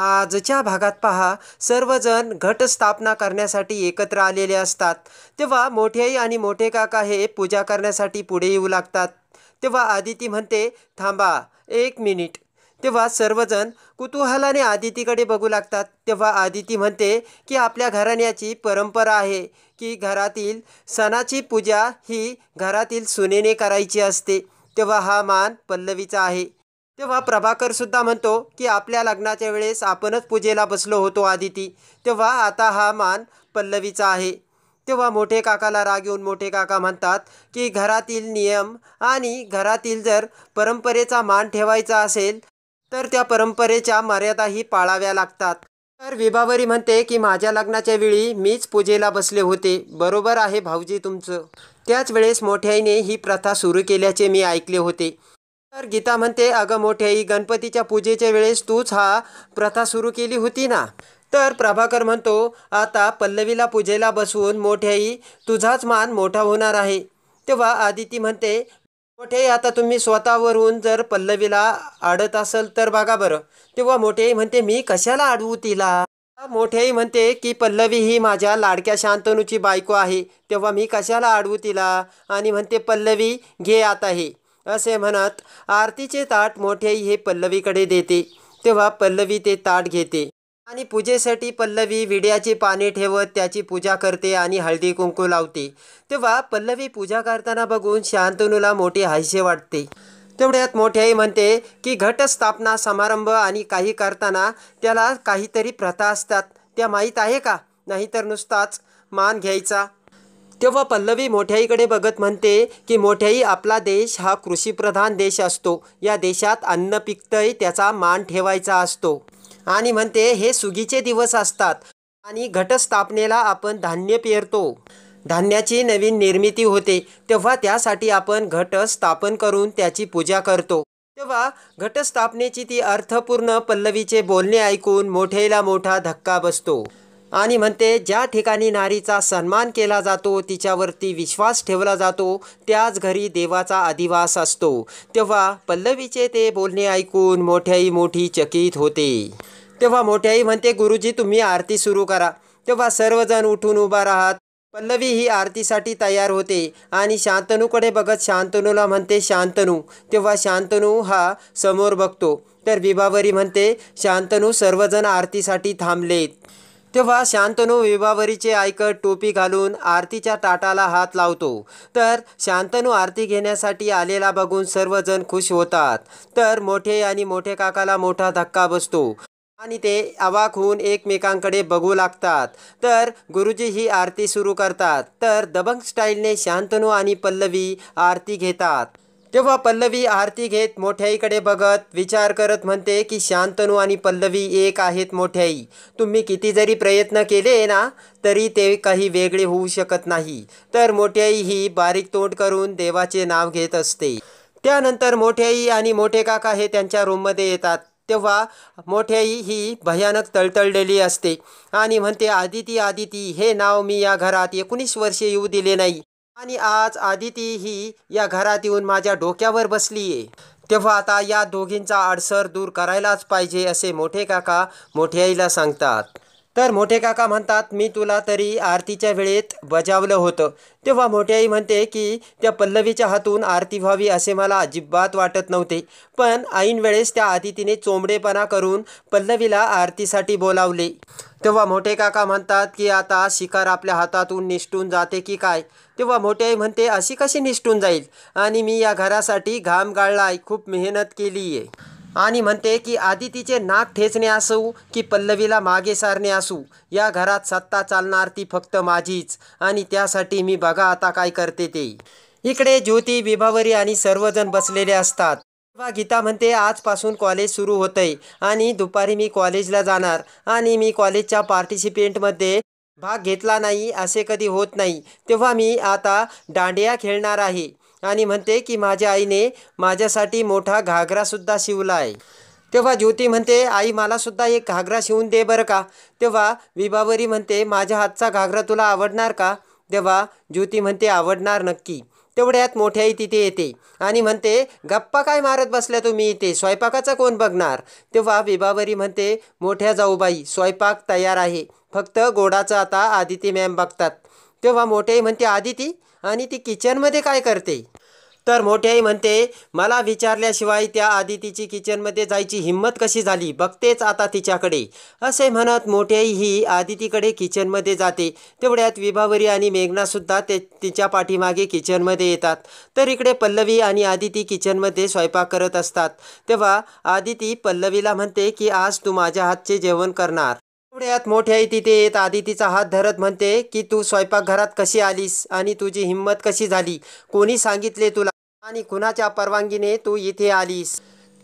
आजच्या भागात पहा सर्वजण घटस्थापना करण्यासाठी एकत्र आलेले असतात तेव्हा मोठेही आणि मोठे काका हे पूजा करण्यासाठी पुढे येऊ लागतात तेव्हा आदिती म्हणते थांबा एक मिनिट तेव्हा सर्वजण कुतूहलाने आदितीकडे बघू लागतात तेव्हा आदिती म्हणते की आपल्या घराण्याची परंपरा आहे की घरातील सणाची पूजा ही घरातील सुनेने करायची असते तेव्हा हा मान पल्लवीचा आहे तेव्हा प्रभाकर सुद्धा म्हणतो की आपल्या लग्नाच्या वेळेस आपणच पूजेला बसलो होतो आदिती तेव्हा आता हा मान पल्लवीचा आहे तेव्हा मोठे काकाला राग येऊन मोठे काका म्हणतात की घरातील नियम आणि घरातील जर परंपरेचा मान ठेवायचा असेल तर त्या परंपरेच्या मर्यादाही पाळाव्या लागतात तर विभावरी म्हणते की माझ्या लग्नाच्या वेळी मीच पूजेला बसले होते बरोबर आहे भाऊजी तुमचं त्याच वेळेस मोठ्याईने ही प्रथा सुरू केल्याचे मी ऐकले होते तर गीता म्हणते अगं मोठे गणपतीच्या पूजेच्या वेळेस तूच हा प्रथा सुरू केली होती ना तर प्रभाकर म्हणतो आता पल्लवीला पूजेला बसवून मोठ्याई तुझाच मान मोठा होणार आहे तेव्हा आदिती म्हणते मोठे आता तुम्ही स्वतःवरून जर पल्लवीला आडत असल तर बघा बरं तेव्हा मोठेही म्हणते मी कशाला आडवू तिला मोठेही म्हणते की पल्लवी ही माझ्या लाडक्या शांतनूची बायको आहे तेव्हा मी कशाला आडवू तिला आणि म्हणते पल्लवी घे आता हे असे म्हणत आरतीचे ताट मोठे हे पल्लवीकडे देते तेव्हा पल्लवी ते ताट घेते आणि पूजेसाठी पल्लवी विड्याची पाने ठेवत त्याची पूजा करते आणि हळदी कुंकू लावते तेव्हा पल्लवी पूजा करताना बघून शांतनूला मोठे हायसे वाटते तेवढ्यात मोठ्याई म्हणते की घटस्थापना समारंभ आणि काही करताना त्याला काहीतरी प्रथा असतात त्या माहीत आहे का नाहीतर नुसताच मान घ्यायचा तेव्हा पल्लवी मोठ्याईकडे बघत म्हणते की मोठ्याई आपला देश हा कृषीप्रधान देश असतो या देशात अन्न पिकतंय त्याचा मान ठेवायचा असतो आणि म्हणते हे सुगीचे दिवस असतात आणि घटस्थापनेला आपण धान्य पेरतो धान्याची नवीन निर्मिती होते तेव्हा त्यासाठी आपण घट स्थापन करून त्याची पूजा करतो तेव्हा घटस्थापनेची ती अर्थपूर्ण पल्लवीचे बोलणे ऐकून मोठेला मोठा धक्का बसतो आणि म्हणते ज्या ठिकाणी नारीचा सन्मान केला जातो तिच्यावरती विश्वास ठेवला जातो त्याच घरी देवाचा अधिवास असतो तेव्हा पल्लवीचे ते बोलणे ऐकून मोठ्याई मोठी चकित होते तेव्हा मोठ्याई म्हणते गुरुजी तुम्ही आरती सुरू करा तेव्हा सर्वजण उठून उभा राहत पल्लवी ही आरतीसाठी तयार होते आणि शांतनूकडे बघत शांतनूला म्हणते शांतनू तेव्हा शांतनू हा समोर बघतो तर विभावरी म्हणते शांतनू सर्वजण आरतीसाठी थांबलेत तेव्हा शांतनू विभावरीचे ऐकत टोपी घालून आरतीच्या ताटाला हात लावतो तर शांतनू आरती घेण्यासाठी आलेला बघून सर्वजण खुश होतात तर मोठे आणि मोठे काकाला मोठा धक्का बसतो आणि ते अवाक होऊन एकमेकांकडे बघू लागतात तर गुरुजी ही आरती सुरू करतात तर दबंग स्टाईलने शांतनू आणि पल्लवी आरती घेतात तेव्हा पल्लवी आरती घेत मोठ्याईकडे बघत विचार करत म्हणते की शांतनू आणि पल्लवी एक आहेत मोठ्याई तुम्ही किती जरी प्रयत्न केले ना तरी ते काही वेगळे होऊ शकत नाही तर मोठ्याई ही बारीक तोंड करून देवाचे नाव घेत असते त्यानंतर मोठ्याई आणि मोठे काका हे त्यांच्या रूममध्ये येतात तेव्हा मोठ्याई ही भयानक तळतळलेली असते आणि म्हणते आदिती आदिती हे नाव मी या घरात एकोणीस वर्षे येऊ दिले नाही आणि आज आदिती ही या घरात येऊन माझ्या डोक्यावर बसलीये तेव्हा आता या दोघींचा अडसर दूर करायलाच पाहिजे असे मोठे काका मोठे आईला सांगतात तर मोठे काका म्हणतात मी तुला तरी आरतीच्या वेळेत बजावलं होतं तेव्हा मोठे आई म्हणते की त्या पल्लवीच्या हातून आरती व्हावी असे मला अजिबात वाटत नव्हते पण ऐन वेळेस त्या आदितीने चोंबडेपणा करून पल्लवीला आरतीसाठी बोलावले तेव्हा मोठे काका म्हणतात की आता शिकार आपल्या हातातून निष्ठून जाते की काय तेव्हा मोठे आई म्हणते अशी कशी निष्ठून जाईल आणि मी या घरासाठी घाम गाळलाय खूप मेहनत केली आहे आणि म्हणते की आधी तिचे नाक ठेचणे असू की पल्लवीला मागे सारणे असू या घरात सत्ता चालणार ती फक्त माझीच आणि त्यासाठी मी बघा आता काय करते ते इकडे ज्योती विभावरी आणि सर्वजण बसलेले असतात तेव्हा गीता म्हणते आजपासून कॉलेज सुरू होतंय आणि दुपारी मी कॉलेजला जाणार आणि मी कॉलेजच्या पार्टिसिपेंटमध्ये भाग घेतला नाही असे कधी होत नाही तेव्हा मी आता दांडिया खेळणार आहे आणि म्हणते की माझ्या आईने माझ्यासाठी मोठा घागरासुद्धा शिवला आहे तेव्हा ज्योती म्हणते आई मलासुद्धा एक घागरा शिवून दे बरं का तेव्हा विभावरी म्हणते माझ्या हातचा घागरा तुला आवडणार का तेव्हा ज्योती म्हणते आवडणार नक्की तेवढ्यात मोठ्याही तिथे येते आणि म्हणते गप्पा काय मारत बसल्या तुम्ही इथे स्वयंपाकाचा कोण बघणार तेव्हा विभावरी म्हणते मोठ्या जाऊबाई स्वयंपाक तयार आहे फक्त गोडाचं आता आदिती मॅम बघतात तेव्हा मोठे म्हणते आदिती आणि ती किचनमध्ये काय करते तर आई म्हणते मला विचारल्याशिवाय त्या आदितीची किचनमध्ये जायची हिंमत कशी झाली बघतेच आता तिच्याकडे असे म्हणत मोठ्याई ही आदितीकडे किचनमध्ये जाते तेवढ्यात विभावरी आणि मेघनासुद्धा ते तिच्या पाठीमागे किचनमध्ये येतात तर इकडे पल्लवी आणि आदिती किचनमध्ये स्वयंपाक करत असतात तेव्हा आदिती पल्लवीला म्हणते की आज तू माझ्या हातचे जेवण करणार तेवढ्यात मोठ्या तिथे येत आदितीचा हात धरत म्हणते की तू स्वयंपाकघरात कशी आलीस आणि तुझी हिंमत कशी झाली कोणी सांगितले तुला आणि कुणाच्या परवानगीने तू इथे आलीस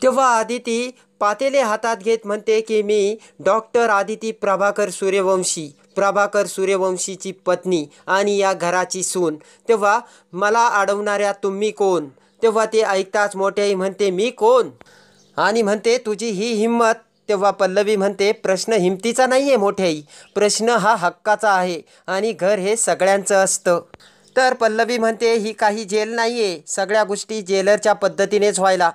तेव्हा आदिती पातेले हातात घेत म्हणते की मी डॉक्टर आदिती प्रभाकर सूर्यवंशी प्रभाकर सूर्यवंशीची पत्नी आणि या घराची सून तेव्हा मला अडवणाऱ्या तुम्ही कोण तेव्हा ते ऐकताच मोठ्याही म्हणते मी कोण आणि म्हणते तुझी ही हिंमत तेव्हा पल्लवी म्हणते प्रश्न हिमतीचा नाही आहे मोठ्याही प्रश्न हा हक्काचा आहे आणि घर हे सगळ्यांचं असतं तर पल्लवी म्हणते ही काही जेल नाही आहे सगळ्या गोष्टी जेलरच्या पद्धतीनेच व्हायला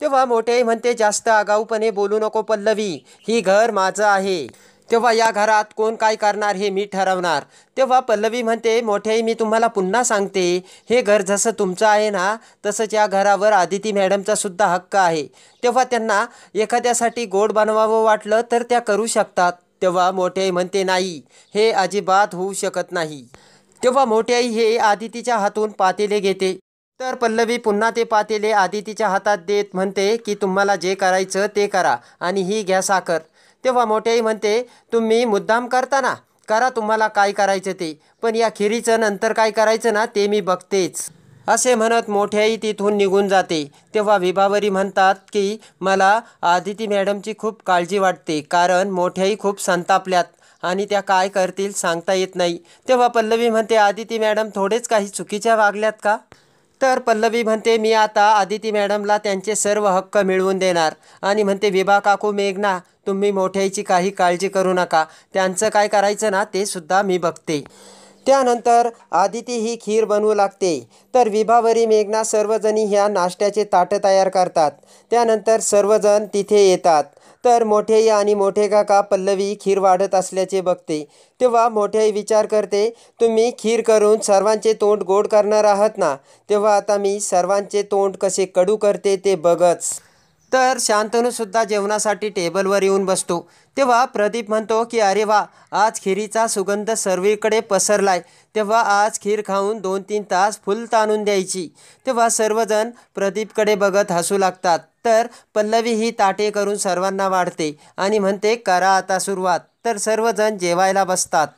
तेव्हा मोठे म्हणते जास्त आगाऊपणे बोलू नको पल्लवी ही घर माझं आहे तेव्हा या घरात कोण काय करणार हे मी ठरवणार तेव्हा पल्लवी म्हणते मोठे मी तुम्हाला पुन्हा सांगते हे घर जसं तुमचं आहे ना तसंच या घरावर आदिती मॅडमचा सुद्धा हक्क आहे तेव्हा त्यांना एखाद्यासाठी गोड बनवावं वाटलं तर त्या करू शकतात तेव्हा मोठे म्हणते नाही हे अजिबात होऊ शकत नाही तेव्हा मोठे आई हे आदितीच्या हातून पातेले घेते तर पल्लवी पुन्हा ते पातेले आदितीच्या हातात देत म्हणते की तुम्हाला जे करायचं ते करा आणि ही घ्या साखर तेव्हा मोठे आई म्हणते तुम्ही मुद्दाम करताना करा तुम्हाला काय करायचं ते पण या खिरीचं नंतर काय करायचं ना ते मी बघतेच असे म्हणत मोठ्याई तिथून निघून जाते तेव्हा विभावरी म्हणतात की मला आदिती मॅडमची खूप काळजी वाटते कारण मोठ्याई खूप संतापल्यात आणि त्या काय करतील सांगता येत नाही तेव्हा पल्लवी म्हणते आदिती मॅडम थोडेच काही चुकीच्या वागल्यात का तर पल्लवी म्हणते मी आता आदिती मॅडमला त्यांचे सर्व हक्क मिळवून देणार आणि म्हणते विभा काकू मेघना तुम्ही मोठ्याची काही काळजी करू नका त्यांचं काय करायचं ना ते सुद्धा मी बघते त्यानंतर आदिती ही खीर बनवू लागते तर विभावरी मेघना सर्वजणी ह्या नाश्त्याचे ताटं तयार करतात त्यानंतर सर्वजण तिथे येतात तर मोठे आणि मोठे काका पल्लवी खीर वाढत असल्याचे बघते तेव्हा मोठे विचार करते तुम्ही खीर करून सर्वांचे तोंड गोड करणार आहात ना तेव्हा आता मी सर्वांचे तोंड कसे कडू करते ते बघच तर शांतनूसुद्धा जेवणासाठी टेबलवर येऊन बसतो तेव्हा प्रदीप म्हणतो की अरे वा आज खिरीचा सुगंध सर्वीकडे पसरलाय तेव्हा आज खीर खाऊन दोन तीन तास फुल ताणून द्यायची तेव्हा सर्वजण प्रदीपकडे बघत हसू लागतात तर पल्लवी ही ताटे करून सर्वांना वाढते आणि म्हणते करा आता सुरुवात तर सर्वजण जेवायला बसतात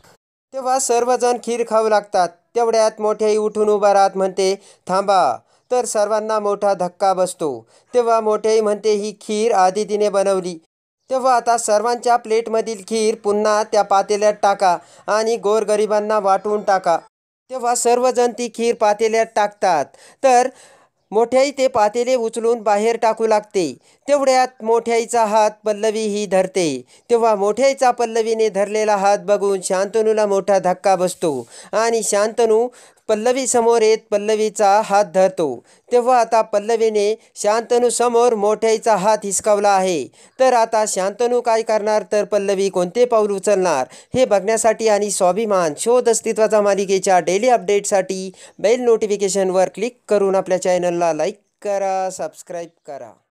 तेव्हा सर्वजण खीर खाऊ लागतात तेवढ्यात मोठेही उठून उभा राहत म्हणते थांबा तर सर्वांना मोठा धक्का बसतो तेव्हा मोठेही म्हणते ही खीर आदितीने बनवली तेव्हा आता सर्वांच्या प्लेटमधील खीर पुन्हा त्या पातेल्यात टाका आणि गोरगरिबांना वाटून टाका तेव्हा सर्वजण ती खीर पातेल्यात टाकतात तर मोठ्याई ते पातेले उचलून बाहेर टाकू लागते तेवढ्यात मोठ्याईचा हात पल्लवी ही धरते तेव्हा मोठ्याईचा पल्लवीने धरलेला हात बघून शांतनूला मोठा धक्का बसतो आणि शांतनू पल्लवी समोर येत पल्लवीचा हात धरतो तेव्हा आता पल्लवीने समोर मोठ्याईचा हात हिसकावला आहे तर आता शांतनू काय करणार तर पल्लवी कोणते पाऊल उचलणार हे बघण्यासाठी आणि स्वाभिमान शोध अस्तित्वाचा मालिकेच्या डेली अपडेटसाठी बेल नोटिफिकेशनवर क्लिक करून आपल्या चॅनलला लाईक करा सबस्क्राईब करा